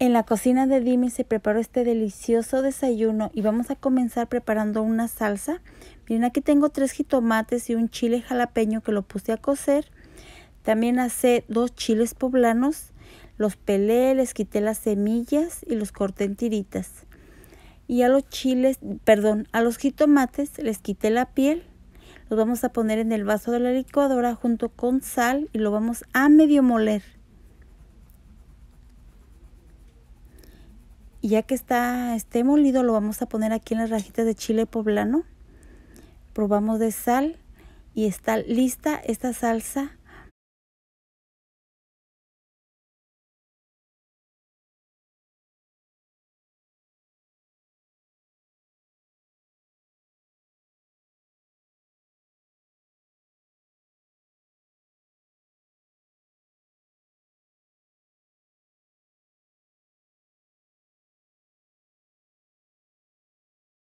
En la cocina de Dimi se preparó este delicioso desayuno y vamos a comenzar preparando una salsa. Miren, aquí tengo tres jitomates y un chile jalapeño que lo puse a cocer. También hice dos chiles poblanos, los pelé, les quité las semillas y los corté en tiritas. Y a los chiles, perdón, a los jitomates les quité la piel. Los vamos a poner en el vaso de la licuadora junto con sal y lo vamos a medio moler. Y ya que está, esté molido, lo vamos a poner aquí en las rajitas de chile poblano. Probamos de sal y está lista esta salsa